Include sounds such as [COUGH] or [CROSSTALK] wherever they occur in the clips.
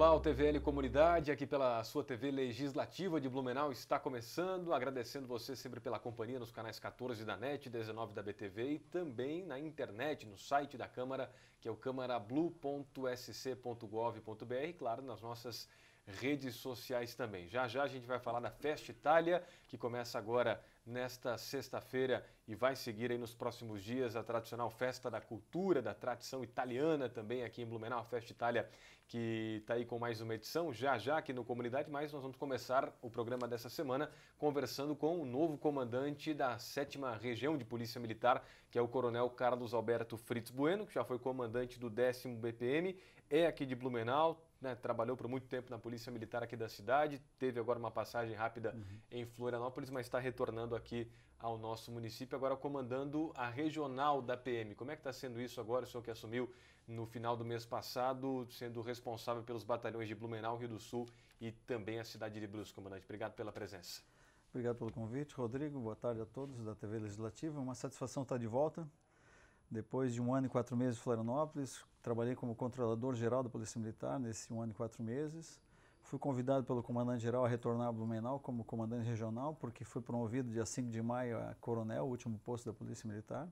Olá, o TVL Comunidade, aqui pela sua TV Legislativa de Blumenau, está começando. Agradecendo você sempre pela companhia nos canais 14 da NET, 19 da BTV e também na internet, no site da Câmara, que é o câmarablu.sc.gov.br e, claro, nas nossas redes sociais também. Já já a gente vai falar da Festa Itália, que começa agora nesta sexta-feira e vai seguir aí nos próximos dias a tradicional Festa da Cultura, da tradição italiana também aqui em Blumenau, a Festa Itália, que está aí com mais uma edição já já aqui no Comunidade, mas nós vamos começar o programa dessa semana conversando com o novo comandante da 7 Região de Polícia Militar, que é o Coronel Carlos Alberto Fritz Bueno, que já foi comandante do 10 BPM, é aqui de Blumenau, né, trabalhou por muito tempo na Polícia Militar aqui da cidade, teve agora uma passagem rápida uhum. em Florianópolis, mas está retornando aqui ao nosso município, agora comandando a regional da PM. Como é que está sendo isso agora, o senhor que assumiu no final do mês passado, sendo responsável pelos batalhões de Blumenau, Rio do Sul e também a cidade de Brusque, comandante? Obrigado pela presença. Obrigado pelo convite, Rodrigo. Boa tarde a todos da TV Legislativa. Uma satisfação estar de volta. Depois de um ano e quatro meses em Florianópolis, trabalhei como controlador geral da Polícia Militar nesse um ano e quatro meses. Fui convidado pelo comandante-geral a retornar a Blumenau como comandante regional, porque fui promovido dia 5 de maio a coronel, o último posto da Polícia Militar.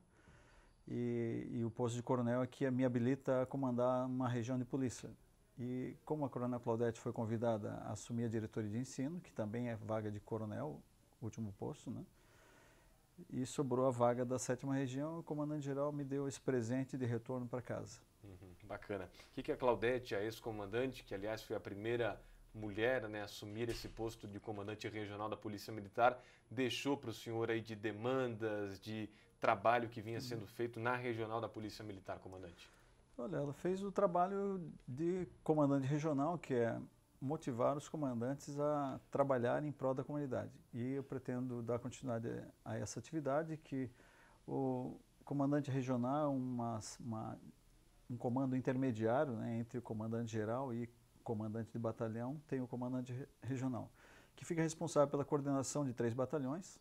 E, e o posto de coronel aqui é me habilita a comandar uma região de polícia. E como a coronel Claudete foi convidada a assumir a diretoria de ensino, que também é vaga de coronel, último posto, né? e sobrou a vaga da sétima região. O comandante-geral me deu esse presente de retorno para casa. Uhum, bacana. O que, que a Claudete, a ex-comandante, que aliás foi a primeira mulher né, assumir esse posto de comandante regional da Polícia Militar, deixou para o senhor aí de demandas, de trabalho que vinha sendo feito na regional da Polícia Militar, comandante? Olha, ela fez o trabalho de comandante regional, que é motivar os comandantes a trabalhar em prol da comunidade. E eu pretendo dar continuidade a essa atividade que o comandante regional, uma, uma, um comando intermediário né, entre o comandante geral e comandante de batalhão, tem o comandante regional, que fica responsável pela coordenação de três batalhões.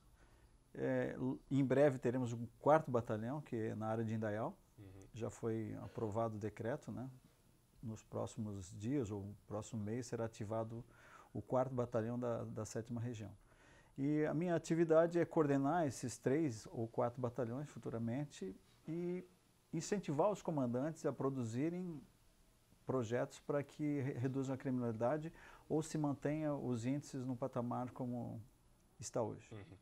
É, em breve teremos um quarto batalhão, que é na área de Indaial. Uhum. Já foi aprovado o decreto, né? nos próximos dias ou próximo mês será ativado o 4 Batalhão da, da 7 Região. E a minha atividade é coordenar esses três ou quatro batalhões futuramente e incentivar os comandantes a produzirem projetos para que reduzam a criminalidade ou se mantenha os índices no patamar como está hoje. Uhum.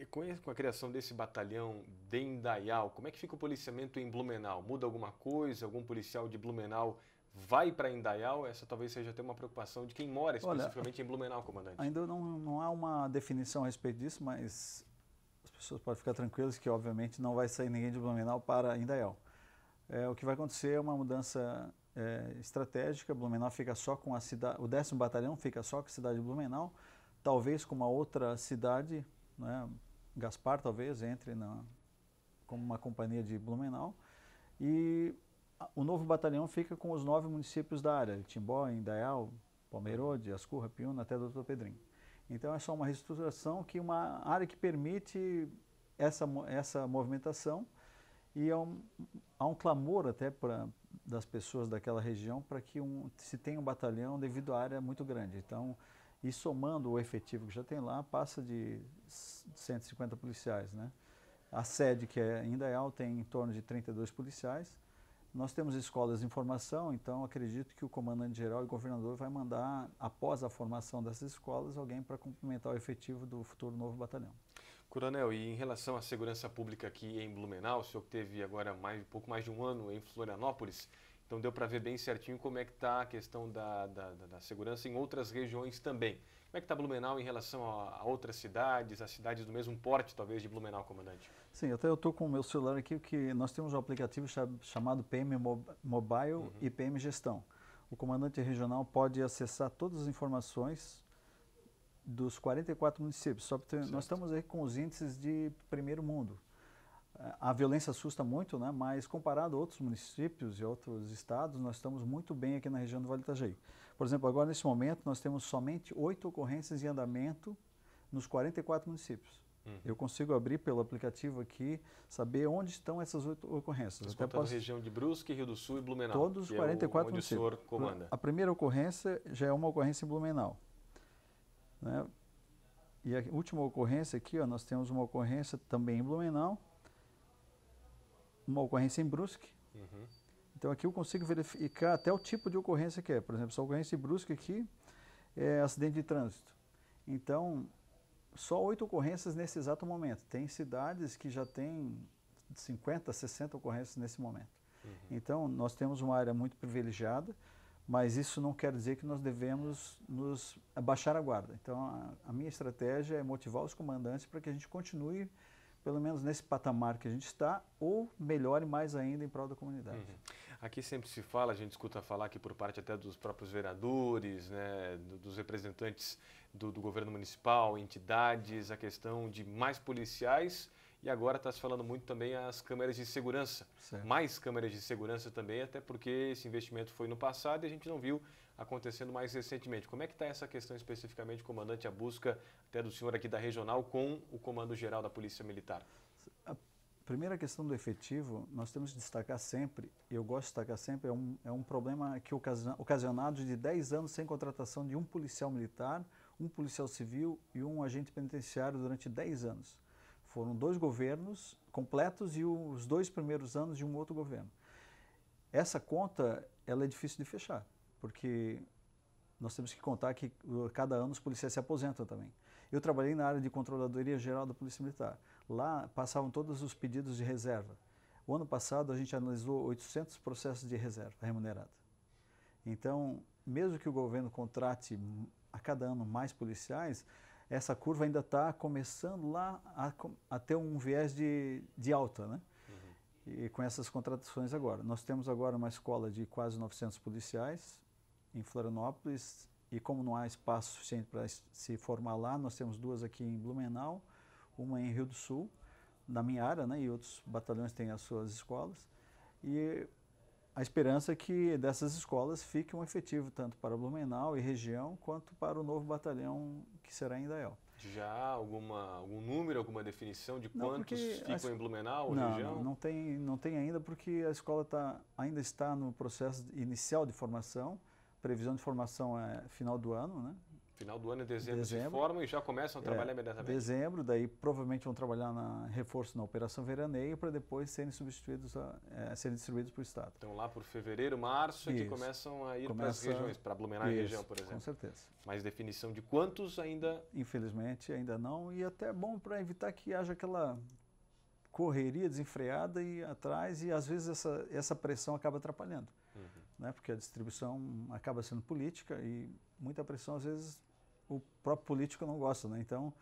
E com a criação desse batalhão de Indaial, como é que fica o policiamento em Blumenau? Muda alguma coisa? Algum policial de Blumenau vai para Indaial, essa talvez seja até uma preocupação de quem mora especificamente Olha, em Blumenau, comandante. Ainda não, não há uma definição a respeito disso, mas as pessoas podem ficar tranquilas que, obviamente, não vai sair ninguém de Blumenau para Indaial. É, o que vai acontecer é uma mudança é, estratégica, Blumenau fica só com a cidade, o décimo Batalhão fica só com a cidade de Blumenau, talvez com uma outra cidade, né, Gaspar talvez entre na, como uma companhia de Blumenau, e o novo batalhão fica com os nove municípios da área, Timbó, Indaial, Palmeirode, Ascurra, Piúna, até Doutor Pedrinho. Então é só uma reestruturação que uma área que permite essa, essa movimentação e há um, há um clamor até pra, das pessoas daquela região para que um, se tenha um batalhão devido à área muito grande. Então, e somando o efetivo que já tem lá, passa de 150 policiais. Né? A sede, que é Indaial, tem em torno de 32 policiais nós temos escolas em formação, então acredito que o comandante-geral e governador vai mandar, após a formação dessas escolas, alguém para complementar o efetivo do futuro novo batalhão. Coronel, e em relação à segurança pública aqui em Blumenau, o senhor teve agora mais, pouco mais de um ano em Florianópolis, então deu para ver bem certinho como é que está a questão da, da, da segurança em outras regiões também. Como é que está Blumenau em relação a, a, outras cidades, a cidades do mesmo porte, talvez, de Blumenau, comandante? Sim, até eu estou com o meu celular aqui, que nós temos um aplicativo chamado PM Mobile uhum. e PM Gestão. O comandante regional pode acessar todas as informações dos 44 municípios. Só ter, nós estamos aí com os índices de primeiro mundo. É, a violência assusta muito, né? mas comparado a outros municípios e outros estados, nós estamos muito bem aqui na região do Vale do Itajaí. Por exemplo, agora nesse momento nós temos somente oito ocorrências em andamento nos 44 municípios. Uhum. Eu consigo abrir pelo aplicativo aqui, saber onde estão essas oito ocorrências. Até posso... região de Brusque, Rio do Sul e Blumenau. Todos os 44 é o, onde o senhor comanda. A primeira ocorrência já é uma ocorrência em Blumenau. Né? E a última ocorrência aqui, ó, nós temos uma ocorrência também em Blumenau, uma ocorrência em Brusque, uhum. Então aqui eu consigo verificar até o tipo de ocorrência que é. Por exemplo, se é a ocorrência brusca aqui é acidente de trânsito. Então, só oito ocorrências nesse exato momento. Tem cidades que já têm 50, 60 ocorrências nesse momento. Uhum. Então, nós temos uma área muito privilegiada, mas isso não quer dizer que nós devemos nos abaixar a guarda. Então, a, a minha estratégia é motivar os comandantes para que a gente continue pelo menos nesse patamar que a gente está, ou melhore mais ainda em prol da comunidade. Uhum. Aqui sempre se fala, a gente escuta falar que por parte até dos próprios vereadores, né, dos representantes do, do governo municipal, entidades, a questão de mais policiais e agora está se falando muito também as câmeras de segurança. Certo. Mais câmeras de segurança também, até porque esse investimento foi no passado e a gente não viu acontecendo mais recentemente. Como é que está essa questão especificamente, comandante, a busca até do senhor aqui da regional com o comando geral da Polícia Militar? A primeira questão do efetivo, nós temos que destacar sempre, e eu gosto de destacar sempre, é um, é um problema que ocasionado de 10 anos sem contratação de um policial militar, um policial civil e um agente penitenciário durante 10 anos. Foram dois governos completos e os dois primeiros anos de um outro governo. Essa conta ela é difícil de fechar, porque nós temos que contar que uh, cada ano os policiais se aposentam também. Eu trabalhei na área de controladoria geral da Polícia Militar. Lá passavam todos os pedidos de reserva. O ano passado a gente analisou 800 processos de reserva remunerada. Então, mesmo que o governo contrate a cada ano mais policiais, essa curva ainda está começando lá a, a, ter um viés de, de alta, né? Uhum. E com essas contratações agora. Nós temos agora uma escola de quase 900 policiais em Florianópolis e como não há espaço suficiente para se formar lá, nós temos duas aqui em Blumenau, uma em Rio do Sul, na minha área, né? E outros batalhões têm as suas escolas. E a esperança é que dessas escolas fique um efetivo tanto para Blumenau e região, quanto para o novo batalhão que será em Dael. Já alguma, algum número, alguma definição de não, quantos ficam a, em Blumenau ou não, região? Não, não tem, não tem ainda, porque a escola tá, ainda está no processo inicial de formação. Previsão de formação é final do ano, né? Final do ano, dezembro, é dezembro se formam e já começam a é, trabalhar é, imediatamente. Dezembro, daí provavelmente vão trabalhar na reforço na Operação Veraneio para depois serem substituídos, a, é, serem distribuídos para o Estado. Então lá por fevereiro, março, isso. é que começam a ir Começa, para as regiões, para Blumenau isso, região, por exemplo. Com certeza. Mas definição de quantos ainda... Infelizmente ainda não e até é bom para evitar que haja aquela correria desenfreada e atrás e às vezes essa, essa pressão acaba atrapalhando, uhum. né? Porque a distribuição acaba sendo política e muita pressão às vezes o próprio político não gosta, né? Então,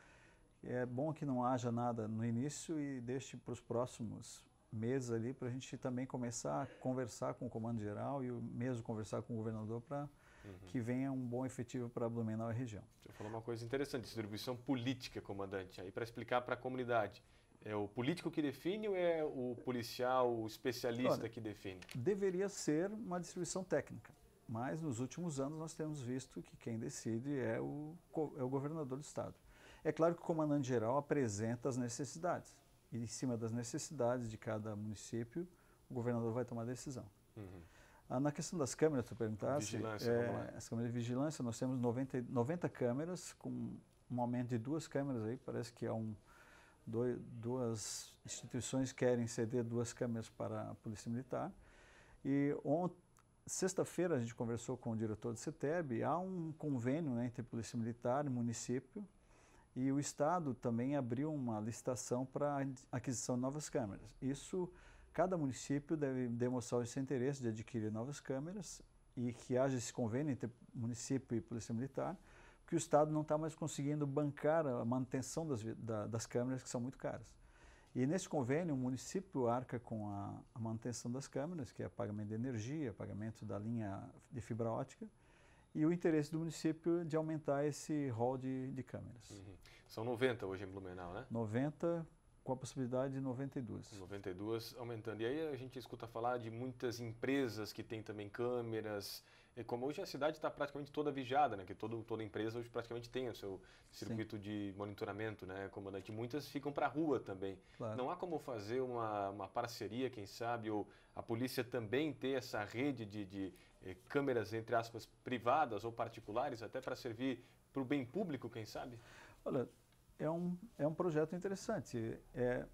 é bom que não haja nada no início e deixe para os próximos meses ali para a gente também começar a conversar com o comando geral e mesmo conversar com o governador para uhum. que venha um bom efetivo para Blumenau e região. Você falou uma coisa interessante, distribuição política, comandante, aí para explicar para a comunidade. É o político que define ou é o policial, o especialista Olha, que define? Deveria ser uma distribuição técnica. Mas nos últimos anos nós temos visto que quem decide é o, é o governador do estado. É claro que o comandante geral apresenta as necessidades e em cima das necessidades de cada município o governador vai tomar a decisão. Uhum. Ah, na questão das câmeras, tu perguntasse, vigilância, é, as câmeras de vigilância, nós temos 90, 90 câmeras com um aumento de duas câmeras aí, parece que há é um, dois, duas instituições querem ceder duas câmeras para a Polícia Militar. E ontem Sexta-feira a gente conversou com o diretor do CETEB, há um convênio né, entre Polícia Militar e município, e o Estado também abriu uma licitação para aquisição de novas câmeras. Isso, cada município deve demonstrar o seu interesse de adquirir novas câmeras e que haja esse convênio entre município e Polícia Militar, porque o Estado não está mais conseguindo bancar a manutenção das, da, das câmeras, que são muito caras. E nesse convênio, o município arca com a, a manutenção das câmeras, que é pagamento de energia, pagamento da linha de fibra ótica, e o interesse do município é de aumentar esse rol de, de câmeras. Uhum. São 90 hoje em Blumenau, né? 90 com a possibilidade de 92. 92 aumentando. E aí a gente escuta falar de muitas empresas que têm também câmeras, é como hoje a cidade está praticamente toda vigiada, né? Que todo, toda empresa hoje praticamente tem o seu circuito Sim. de monitoramento, né, comandante? Muitas ficam para a rua também. Claro. Não há como fazer uma, uma parceria, quem sabe, ou a polícia também ter essa rede de, de eh, câmeras, entre aspas, privadas ou particulares, até para servir para o bem público, quem sabe? Olha, é um, é um projeto interessante. É,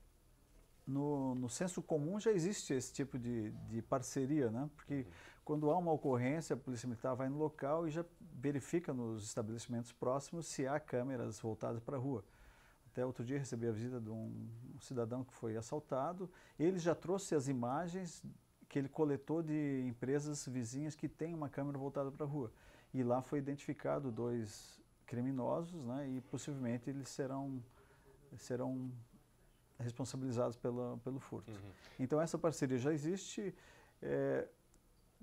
no, no senso comum já existe esse tipo de, de parceria, né? Porque uhum. quando há uma ocorrência, a polícia militar vai no local e já verifica nos estabelecimentos próximos se há câmeras voltadas para a rua. Até outro dia recebi a visita de um, um cidadão que foi assaltado. Ele já trouxe as imagens que ele coletou de empresas vizinhas que têm uma câmera voltada para a rua. E lá foi identificado dois criminosos, né? E possivelmente eles serão serão responsabilizados pela, pelo furto. Uhum. Então, essa parceria já existe. É,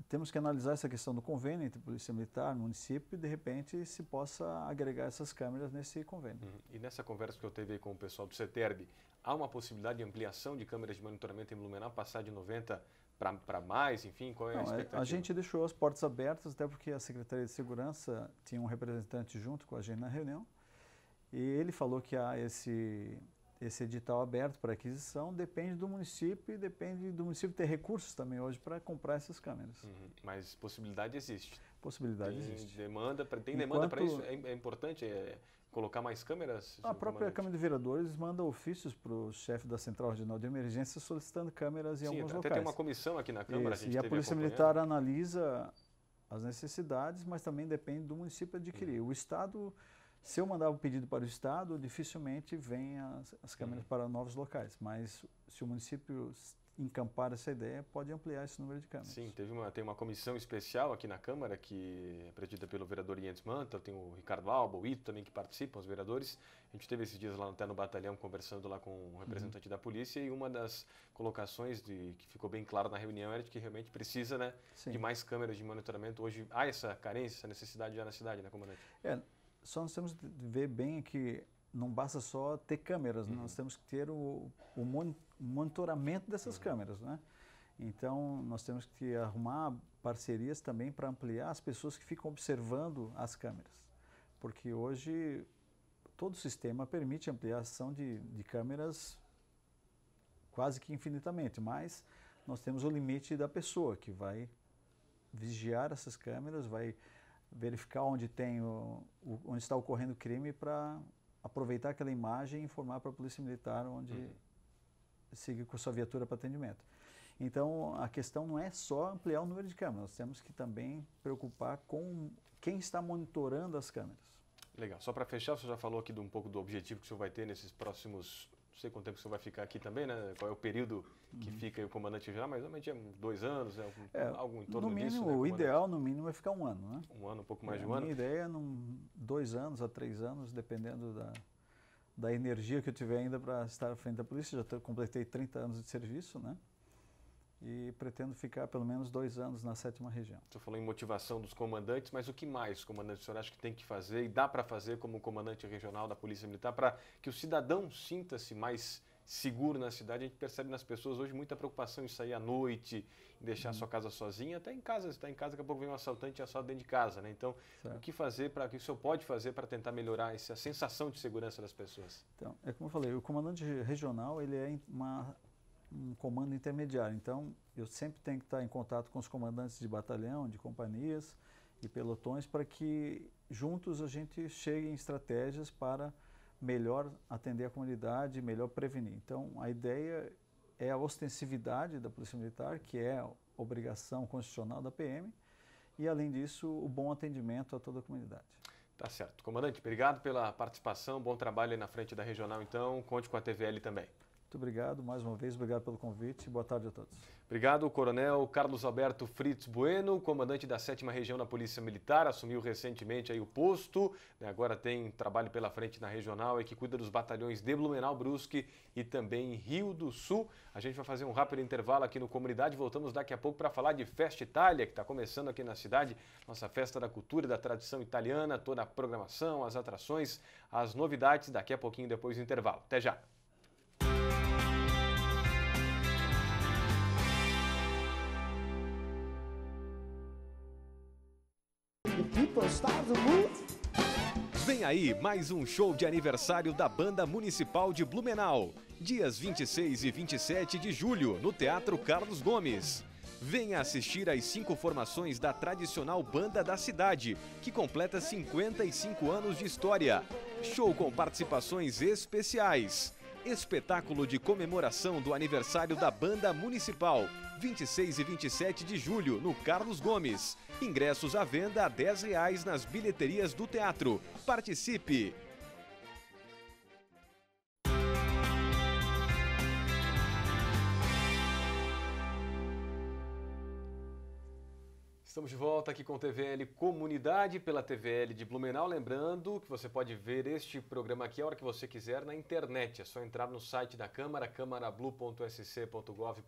temos que analisar essa questão do convênio entre Polícia Militar, município, e de repente se possa agregar essas câmeras nesse convênio. Uhum. E nessa conversa que eu teve com o pessoal do CETERB, há uma possibilidade de ampliação de câmeras de monitoramento em Blumenau, passar de 90 para mais, enfim, qual é Não, é, a expectativa? A gente deixou as portas abertas, até porque a Secretaria de Segurança tinha um representante junto com a gente na reunião, e ele falou que há esse esse edital aberto para aquisição depende do município e depende do município ter recursos também hoje para comprar essas câmeras. Uhum. Mas possibilidade existe. Possibilidade tem existe. Demanda pra, tem Enquanto, demanda para isso? É, é importante é, colocar mais câmeras? A própria Câmara de Vereadores manda ofícios para o chefe da Central Regional de Emergência solicitando câmeras em Sim, alguns até locais. Até tem uma comissão aqui na Câmara. Isso, a gente e a Polícia Militar analisa as necessidades, mas também depende do município adquirir. Uhum. O Estado se eu mandava o um pedido para o Estado, dificilmente vêm as, as câmeras uhum. para novos locais, mas se o município encampar essa ideia, pode ampliar esse número de câmeras. Sim, teve uma, tem uma comissão especial aqui na Câmara, que é presidida pelo vereador Ientes Manta, tem o Ricardo Alba, o Ito também que participam, os vereadores. A gente teve esses dias lá até no batalhão conversando lá com o um uhum. representante uhum. da polícia e uma das colocações de, que ficou bem claro na reunião era de que realmente precisa né, de mais câmeras de monitoramento. Hoje há essa carência, essa necessidade já na cidade, né, comandante? É, só nós temos de ver bem é que não basta só ter câmeras, uhum. nós temos que ter o, o monitoramento dessas uhum. câmeras, né? Então, nós temos que arrumar parcerias também para ampliar as pessoas que ficam observando as câmeras. Porque hoje, todo o sistema permite ampliação de, de câmeras quase que infinitamente, mas nós temos o limite da pessoa que vai vigiar essas câmeras, vai verificar onde, tem o, o, onde está ocorrendo o crime para aproveitar aquela imagem e informar para a Polícia Militar onde uhum. siga com sua viatura para atendimento. Então, a questão não é só ampliar o número de câmeras, nós temos que também preocupar com quem está monitorando as câmeras. Legal. Só para fechar, você já falou aqui de um pouco do objetivo que o senhor vai ter nesses próximos não sei quanto tempo você vai ficar aqui também, né? Qual é o período que uhum. fica o comandante geral, mas normalmente é dois anos, é Algum, é, algo em torno no mínimo, disso. Né, o ideal, no mínimo, é ficar um ano, né? Um ano, um pouco é, mais é, de um a ano. A minha ideia é num, dois anos a três anos, dependendo da, da energia que eu tiver ainda para estar à frente da polícia. Já completei 30 anos de serviço, né? e pretendo ficar pelo menos dois anos na sétima região. Você falou em motivação dos comandantes, mas o que mais, comandante, o senhor acha que tem que fazer e dá para fazer como comandante regional da Polícia Militar para que o cidadão sinta-se mais seguro na cidade? A gente percebe nas pessoas hoje muita preocupação em sair à noite, em deixar hum. a sua uhum. casa sozinha, até em casa, se está em casa, daqui a pouco vem um assaltante e assalta dentro de casa, né? Então, certo. o que fazer, para o que o senhor pode fazer para tentar melhorar essa sensação de segurança das pessoas? Então, é como eu falei, o comandante regional, ele é uma um comando intermediário. Então, eu sempre tenho que estar em contato com os comandantes de batalhão, de companhias e pelotões para que juntos a gente chegue em estratégias para melhor atender a comunidade, melhor prevenir. Então, a ideia é a ostensividade da Polícia Militar, que é obrigação constitucional da PM, e além disso, o bom atendimento a toda a comunidade. Tá certo. Comandante, obrigado pela participação, bom trabalho aí na frente da regional, então. Conte com a TVL também. Muito obrigado mais uma vez, obrigado pelo convite. Boa tarde a todos. Obrigado, Coronel Carlos Alberto Fritz Bueno, comandante da 7 Região da Polícia Militar, assumiu recentemente aí o posto, né? agora tem trabalho pela frente na regional e que cuida dos batalhões de Blumenau, Brusque e também Rio do Sul. A gente vai fazer um rápido intervalo aqui no Comunidade, voltamos daqui a pouco para falar de Festa Itália, que está começando aqui na cidade, nossa festa da cultura e da tradição italiana, toda a programação, as atrações, as novidades, daqui a pouquinho depois do intervalo. Até já! gostar do mundo. Vem aí mais um show de aniversário da Banda Municipal de Blumenau, dias 26 e 27 de julho, no Teatro Carlos Gomes. Venha assistir às cinco formações da tradicional Banda da Cidade, que completa 55 anos de história. Show com participações especiais. Espetáculo de comemoração do aniversário da Banda Municipal, 26 e 27 de julho, no Carlos Gomes. Ingressos à venda a R$ 10 nas bilheterias do teatro. Participe! Estamos de volta aqui com o TVL Comunidade pela TVL de Blumenau. Lembrando que você pode ver este programa aqui a hora que você quiser na internet. É só entrar no site da Câmara, câmarablu.sc.gov.br,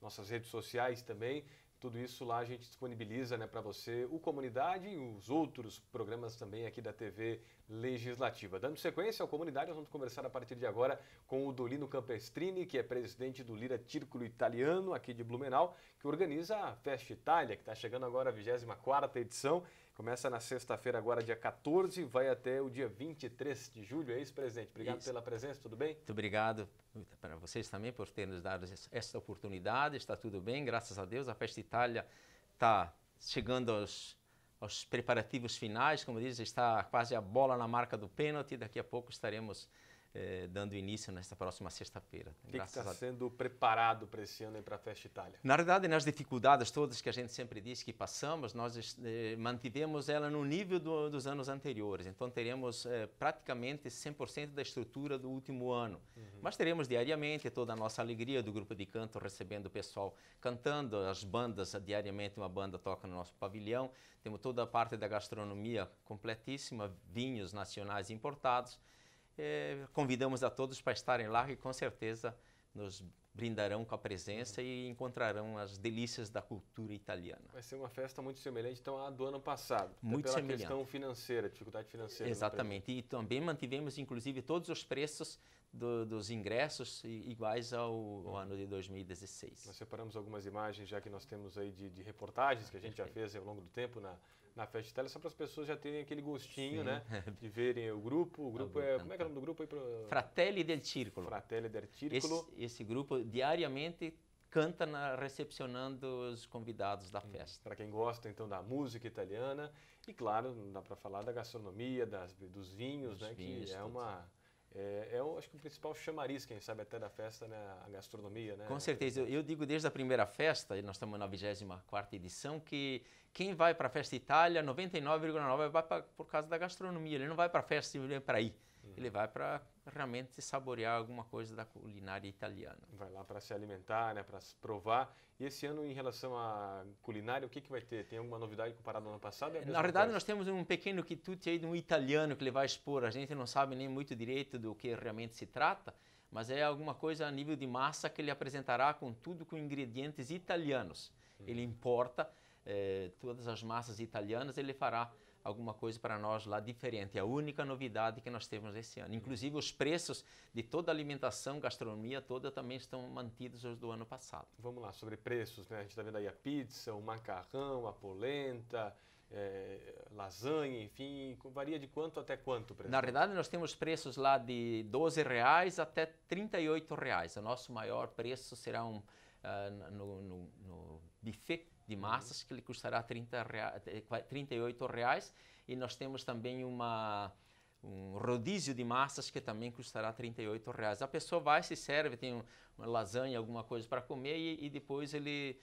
nossas redes sociais também. Tudo isso lá a gente disponibiliza né, para você, o Comunidade e os outros programas também aqui da TV Legislativa. Dando sequência ao Comunidade, nós vamos conversar a partir de agora com o Dolino Campestrini, que é presidente do Lira Círculo Italiano, aqui de Blumenau, que organiza a Festa Itália, que está chegando agora a 24ª edição Começa na sexta-feira, agora dia 14, vai até o dia 23 de julho, é isso, presidente? Obrigado isso. pela presença, tudo bem? Muito obrigado para vocês também por terem nos dado esta oportunidade, está tudo bem, graças a Deus. A Festa Itália está chegando aos, aos preparativos finais, como diz, está quase a bola na marca do pênalti, daqui a pouco estaremos é, dando início nesta próxima sexta-feira. O que está a... sendo preparado para esse ano e para a Festa Itália? Na verdade, nas dificuldades todas que a gente sempre diz que passamos, nós eh, mantivemos ela no nível do, dos anos anteriores. Então, teremos eh, praticamente 100% da estrutura do último ano. Uhum. Mas teremos diariamente toda a nossa alegria do grupo de canto recebendo o pessoal cantando, as bandas, diariamente uma banda toca no nosso pavilhão. Temos toda a parte da gastronomia completíssima, vinhos nacionais importados. É, convidamos a todos para estarem lá e com certeza nos brindarão com a presença e encontrarão as delícias da cultura italiana. Vai ser uma festa muito semelhante então à do ano passado, muito pela semelhante. questão financeira, dificuldade financeira. Exatamente, e também mantivemos inclusive todos os preços do, dos ingressos iguais ao, ao, ano de 2016. Nós separamos algumas imagens já que nós temos aí de, de reportagens que a gente Perfeito. já fez ao longo do tempo na, na festa de tela, só para as pessoas já terem aquele gostinho, Sim. né? [LAUGHS] De verem o grupo. O grupo é. Como é que é o nome do grupo aí? Pro... Fratelli del Círculo. Fratelli del Círculo. Esse, esse grupo diariamente canta na, recepcionando os convidados da hum, festa. Para quem gosta então da música italiana e claro, não dá para falar da gastronomia, das, dos vinhos, né, vinhos, que é tudo. uma é, é o, acho que o principal chamariz, quem sabe, até da festa, né? a gastronomia. Né? Com certeza. Eu, eu digo desde a primeira festa, e nós estamos na 24 edição, que quem vai para a festa Itália, 99,9% vai pra, por causa da gastronomia. Ele não vai para a festa para ir. Uhum. Ele vai para realmente saborear alguma coisa da culinária italiana. Vai lá para se alimentar, né, para provar. E esse ano, em relação à culinária, o que, que vai ter? Tem alguma novidade comparado ao ano passado? É Na verdade, coisa? nós temos um pequeno quitute aí de um italiano que ele vai expor. A gente não sabe nem muito direito do que realmente se trata, mas é alguma coisa a nível de massa que ele apresentará com tudo com ingredientes italianos. Uhum. Ele importa eh, todas as massas italianas, ele fará alguma coisa para nós lá diferente. É a única novidade que nós temos esse ano. Inclusive os preços de toda a alimentação, gastronomia toda também estão mantidos os do ano passado. Vamos lá, sobre preços, né? A gente está vendo aí a pizza, o macarrão, a polenta, é, lasanha, enfim, varia de quanto até quanto? Na verdade, nós temos preços lá de 12 reais até 38 reais. O nosso maior preço será um, uh, no, no, no buffet de massas que lhe custará 30 reais, 38 reais e nós temos também uma um rodízio de massas que também custará 38 reais. A pessoa vai se serve tem uma lasanha alguma coisa para comer e, e depois ele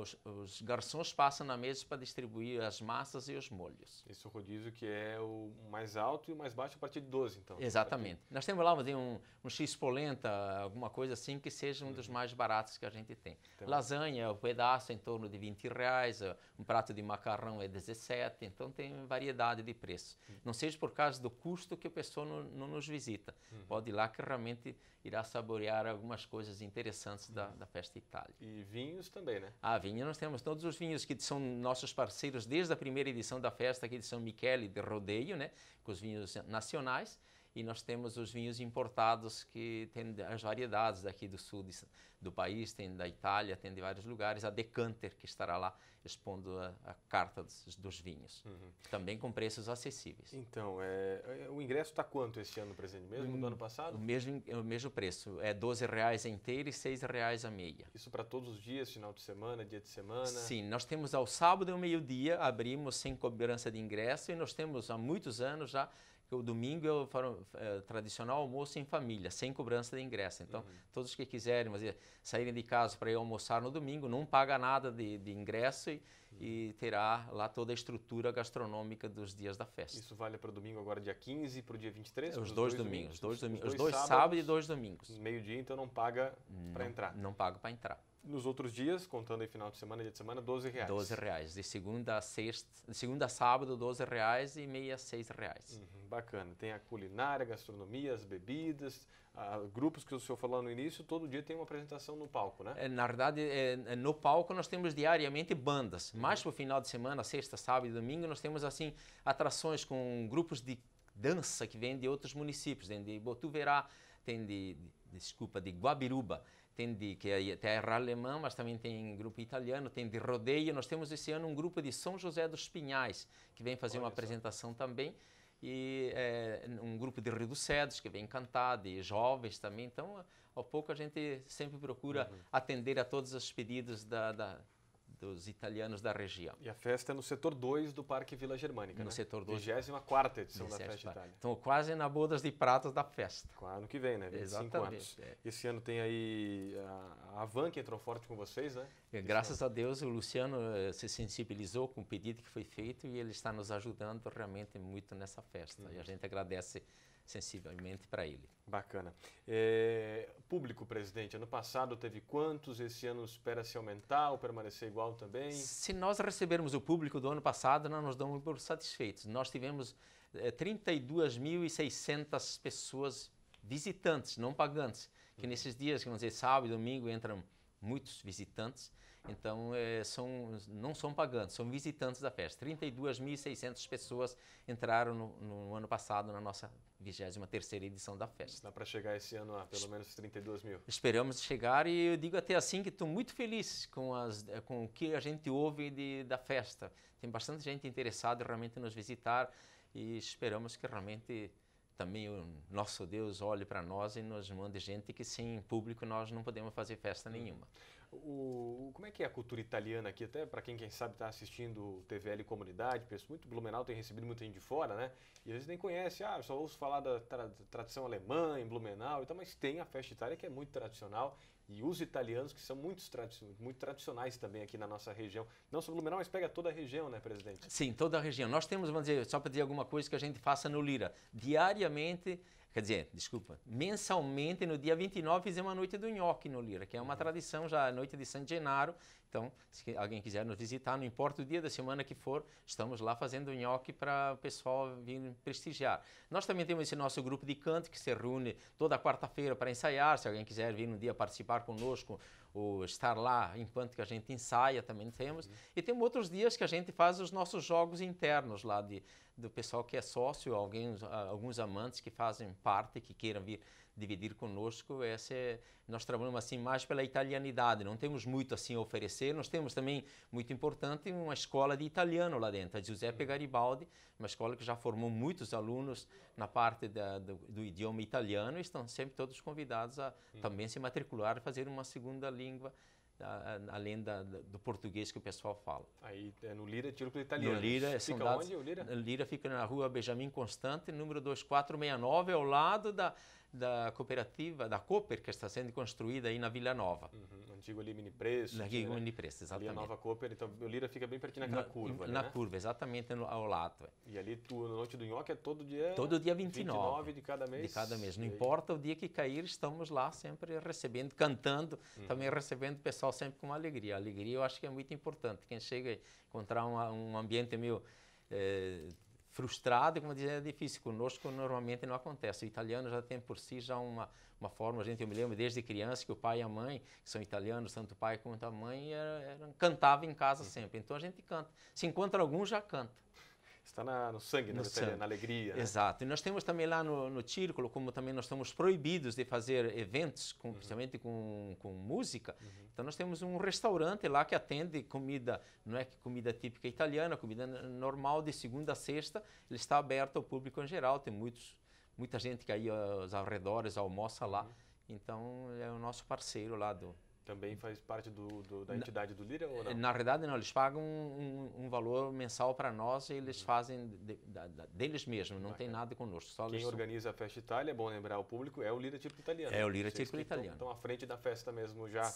os, os, garçons passam na mesa para distribuir as massas e os molhos. Esse rodízio que é o mais alto e o mais baixo a partir de 12, então. Exatamente. Nós temos lá um, um X polenta, alguma coisa assim, que seja um uhum. dos mais baratos que a gente tem. Então, Lasanha, o um pedaço em torno de 20 reais, eh, um prato de macarrão é 17, então tem variedade de preços. Uhum. Não seja por causa do custo que a pessoa não, não nos visita. Uhum. Pode ir lá que realmente irá saborear algumas coisas interessantes da, uhum. da festa Itália. E vinhos também também, né? Ah, vinho nós temos todos os vinhos que são nossos parceiros desde a primeira edição da festa aqui de São Michele de Rodeio, né? Com os vinhos nacionais e nós temos os vinhos importados que tem as variedades daqui do sul de, do país, tem da Itália, tem de vários lugares, a Decanter que estará lá expondo a, a carta dos, dos vinhos, uhum. também com preços acessíveis. Então, é, é o ingresso está quanto este ano, presidente? Mesmo um, do hum, ano passado? O mesmo, o mesmo preço, é 12 reais inteiro e 6 reais a meia. Isso para todos os dias, final de semana, dia de semana? Sim, nós temos ao sábado e ao meio-dia, abrimos sem cobrança de ingresso e nós temos há muitos anos já o domingo eu o, é, tradicional almoço em família, sem cobrança de ingresso. Então, uhum. todos que quiserem mas, saírem de casa para ir almoçar no domingo, não paga nada de, de ingresso e, uhum. e, terá lá toda a estrutura gastronômica dos dias da festa. Isso vale para o domingo agora, dia 15, para o dia 23? É, os, os dois, dois domingos, domingos, dois domingos, os dois, dois sábados, e dois domingos. Meio-dia, então não paga para entrar? Não paga para entrar nos outros dias, contando aí final de semana, dia de semana, 12 reais. 12 reais. De segunda a sexta, de segunda a sábado, 12 reais e meia 6 reais. Uhum, bacana. Tem a culinária, a gastronomia, as bebidas, a, grupos que o senhor falou no início, todo dia tem uma apresentação no palco, né? É, na verdade, é, é no palco nós temos diariamente bandas. Uhum. Mais para o final de semana, sexta, sábado e domingo, nós temos assim atrações com grupos de dança que vêm de outros municípios, tem de Botuverá, tem de, de desculpa, de Guabiruba, tem de que é terra alemã, mas também tem grupo italiano, tem de rodeio. Nós temos esse ano um grupo de São José dos Pinhais que vem fazer Olha uma só. apresentação também e é, um grupo de Rio dos Cedos que vem cantar, de jovens também. Então, ao pouco a gente sempre procura uhum. atender a todos os pedidos da, da dos italianos da região. E a festa é no setor 2 do Parque Vila Germânica, No né? setor 2. 24 edição da Festa Itália. Então, quase na bodas de pratos da festa. Claro, ano que vem, né? 25 Exatamente, anos. É. Esse ano tem aí a, ah, a Van que entrou forte com vocês, né? É, graças a Deus, o Luciano eh, se sensibilizou com o pedido que foi feito e ele está nos ajudando realmente muito nessa festa. Hum. E a gente agradece sensivelmente para ele. Bacana. É, público, presidente, ano passado teve quantos? Esse ano espera-se aumentar ou permanecer igual também? Se nós recebermos o público do ano passado, nós nos damos por satisfeitos. Nós tivemos é, 32.600 pessoas visitantes, não pagantes, que uhum. nesses dias, vamos dizer, sábado e domingo, entram muitos visitantes. Então, é, são, não são pagantes, são visitantes da festa. 32.600 pessoas entraram no, no, ano passado na nossa 23 edição da festa. Dá para chegar esse ano a pelo menos 32 mil? Esperamos chegar e eu digo até assim que estou muito feliz com, as, com o que a gente ouve de, da festa. Tem bastante gente interessada realmente nos visitar e esperamos que realmente também o nosso Deus olhe para nós e nos mande gente que sem público nós não podemos fazer festa hum. nenhuma. O, como é que é a cultura italiana aqui? Até para quem, quem sabe, está assistindo TVL Comunidade, penso muito Blumenau tem recebido muito gente de fora, né? E eles nem conhecem, ah, só ouço falar da tra tradição alemã em Blumenau e tal, mas tem a festa itália que é muito tradicional e os italianos que são muito, tradi muito tradicionais também aqui na nossa região. Não só Blumenau, mas pega toda a região, né, presidente? Sim, toda a região. Nós temos, vamos dizer, só para dizer alguma coisa que a gente faça no Lira. Diariamente Quer dizer, desculpa, mensalmente no dia 29 fizemos a noite do nhoque no Lira, que é uma uhum. tradição já, a noite de San Genaro. Então, se alguém quiser nos visitar, não importa o dia da semana que for, estamos lá fazendo nhoque para o pessoal vir prestigiar. Nós também temos esse nosso grupo de canto que se reúne toda quarta-feira para ensaiar. Se alguém quiser vir um dia participar conosco ou estar lá enquanto que a gente ensaia, também temos. Uhum. E tem outros dias que a gente faz os nossos jogos internos lá de do pessoal que é sócio, alguns, ah, alguns amantes que fazem parte, que queiram vir dividir conosco. Essa é, nós trabalhamos assim mais pela italianidade, não temos muito assim a oferecer. Nós temos também, muito importante, uma escola de italiano lá dentro, a Giuseppe uhum. Garibaldi, uma escola que já formou muitos alunos na parte da, do, do, idioma italiano e estão sempre todos convidados a uhum. também se matricular e fazer uma segunda língua além da, do português que o pessoal fala. Aí é, no Lira é tiro tiro o italiano. No Lira, é fica dados, onde o Lira? Lira fica na rua Benjamin Constante, número 2469, ao lado da, da cooperativa, da Cooper, que está sendo construída aí na Vila Nova. Uhum, antigo ali Mini Preço. Antigo né? Mini Preço, exatamente. Vila nova Cooper, então o Lira fica bem pertinho naquela na, curva, Na né? curva, exatamente ao lado. É. E ali tu, noite do nhoque é todo dia... Todo dia 29. 29 de cada mês. De cada mês. Não e... importa o dia que cair, estamos lá sempre recebendo, cantando, uhum. também recebendo o pessoal sempre com alegria. A alegria eu acho que é muito importante. Quem chega a encontrar uma, um ambiente meio... É, frustrado, como dizer, é difícil. Conosco normalmente não acontece. O italiano já tem por si já uma, uma forma, gente, eu me lembro desde criança que o pai e a mãe, que são italianos, tanto o pai quanto a mãe, era, cantava em casa sempre. Então a gente canta. Se encontra algum, já canta. Está na, no sangue, né, no sangue. na alegria. Né? Exato. E nós temos também lá no, no Círculo, como também nós estamos proibidos de fazer eventos, com, uhum. principalmente com, com música. Uhum. Então nós temos um restaurante lá que atende comida, não é comida típica italiana, comida normal de segunda a sexta. Ele está aberto ao público em geral. Tem muitos, muita gente que aí aos ah, arredores almoça lá. Uhum. Então é o nosso parceiro lá do, também faz parte do, do da entidade do Lira ou não? Na verdade, não. Eles pagam um, um, valor mensal para nós e eles uhum. fazem de, de, de, deles mesmos, não Bacana. tem nada conosco. Só Quem organiza são... a Festa Itália, é bom lembrar o público, é o Lira Tipo Italiano. É o Lira Tipo Italiano. Estão à frente da festa mesmo já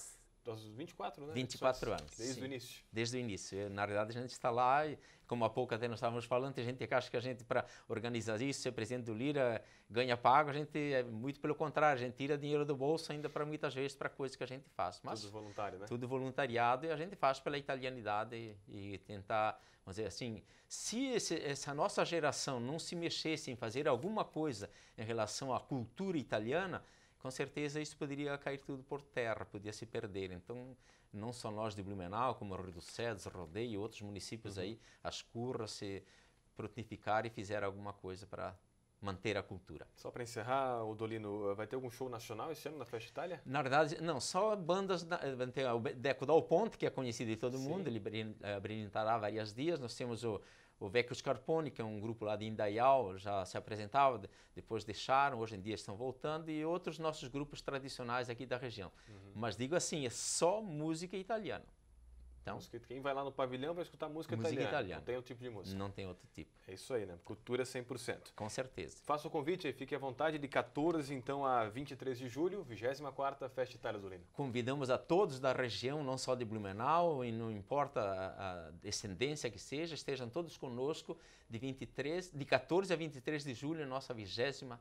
aos 24, né? 24 Só, anos. Desde sim. o início. Desde o início. Na realidade, a gente está lá, e, como há pouco até nós estávamos falando, a gente acha que a gente, para organizar isso, ser presidente do Lira, ganha pago. A gente é muito pelo contrário, a gente tira dinheiro do bolso ainda para muitas vezes para coisas que a gente faz. Mas, tudo voluntário, né? Tudo voluntariado e a gente faz pela italianidade e, e tentar, vamos dizer assim, se esse, essa nossa geração não se mexesse em fazer alguma coisa em relação à cultura italiana, com certeza isso poderia cair tudo por terra, podia se perder. Então, não só nós de Blumenau, como Rio do Cedes, Rodeio e outros municípios uhum. aí, as curras se prontificaram e fizeram alguma coisa para manter a cultura. Só para encerrar, Odolino, eh, vai ter algum show nacional esse ano na Festa Itália? Na verdade, não, só bandas, eh, vai ter o Deco Dal Ponte, que é conhecido de todo Sim. mundo, ele brilhantará eh, vários dias, nós temos o o Vecchio Scarponi, que é um grupo lá de Indaial, já se apresentava, depois deixaram, hoje em dia estão voltando, e outros nossos grupos tradicionais aqui da região. Uhum. Mas digo assim, é só música italiana. Então, música, quem vai lá no pavilhão vai escutar música, música italiana. italiana. Não tem outro tipo de música. Não tem outro tipo. É isso aí, né? Cultura 100%. Com certeza. Faça o convite aí, fique à vontade, de 14 então a 23 de julho, 24ª Festa Itália Azulina. Convidamos a todos da região, não só de Blumenau, e não importa a, a descendência que seja, estejam todos conosco de 23, de 14 a 23 de julho, nossa 24ª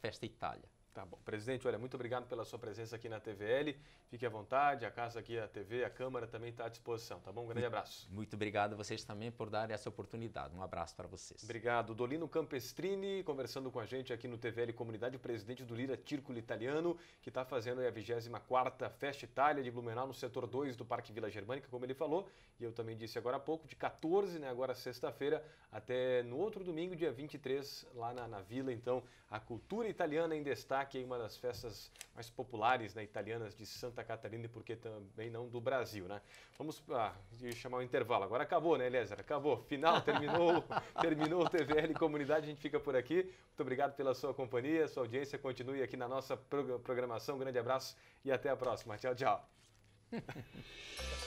Festa Itália. Tá bom. Presidente, olha, muito obrigado pela sua presença aqui na TVL. Fique à vontade, a casa aqui, a TV, a Câmara também está à disposição, tá bom? Um grande abraço. Muito obrigado a vocês também por darem essa oportunidade. Um abraço para vocês. Obrigado. Dolino Campestrini conversando com a gente aqui no TVL Comunidade, o presidente do Lira Círculo Italiano, que está fazendo a 24ª Festa Itália de Blumenau no setor 2 do Parque Vila Germânica, como ele falou, e eu também disse agora há pouco, de 14, né, agora sexta-feira, até no outro domingo, dia 23, lá na, na Vila. Então, a cultura italiana em destaque destaque aí uma das festas mais populares né, italianas de Santa Catarina e porque também não do Brasil, né? Vamos ah, chamar o intervalo. Agora acabou, né, Eliezer? Acabou. Final, terminou, [LAUGHS] terminou o TVL Comunidade. A gente fica por aqui. Muito obrigado pela sua companhia, sua audiência. Continue aqui na nossa programação. Um grande abraço e até a próxima. Tchau, tchau. [LAUGHS]